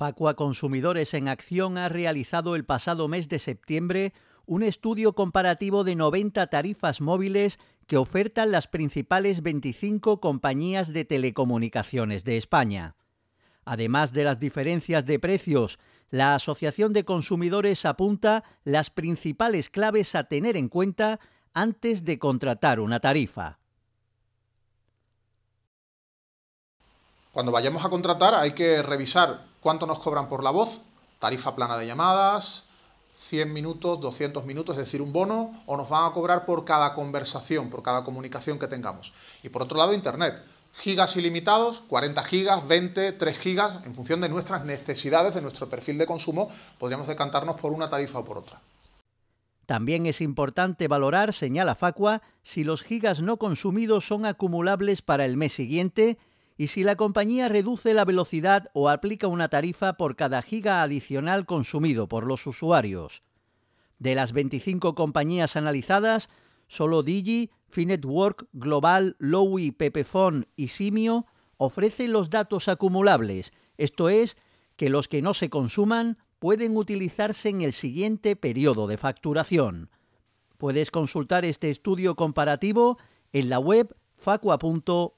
Facua Consumidores en Acción ha realizado el pasado mes de septiembre un estudio comparativo de 90 tarifas móviles que ofertan las principales 25 compañías de telecomunicaciones de España. Además de las diferencias de precios, la Asociación de Consumidores apunta las principales claves a tener en cuenta antes de contratar una tarifa. Cuando vayamos a contratar hay que revisar ¿Cuánto nos cobran por la voz? Tarifa plana de llamadas, 100 minutos, 200 minutos, es decir, un bono, o nos van a cobrar por cada conversación, por cada comunicación que tengamos. Y por otro lado, Internet. Gigas ilimitados, 40 gigas, 20, 3 gigas, en función de nuestras necesidades, de nuestro perfil de consumo, podríamos decantarnos por una tarifa o por otra. También es importante valorar, señala Facua, si los gigas no consumidos son acumulables para el mes siguiente y si la compañía reduce la velocidad o aplica una tarifa por cada giga adicional consumido por los usuarios. De las 25 compañías analizadas, solo Digi, Finetwork, Global, Lowy, Pepefon y Simio ofrecen los datos acumulables, esto es, que los que no se consuman pueden utilizarse en el siguiente periodo de facturación. Puedes consultar este estudio comparativo en la web facua.org.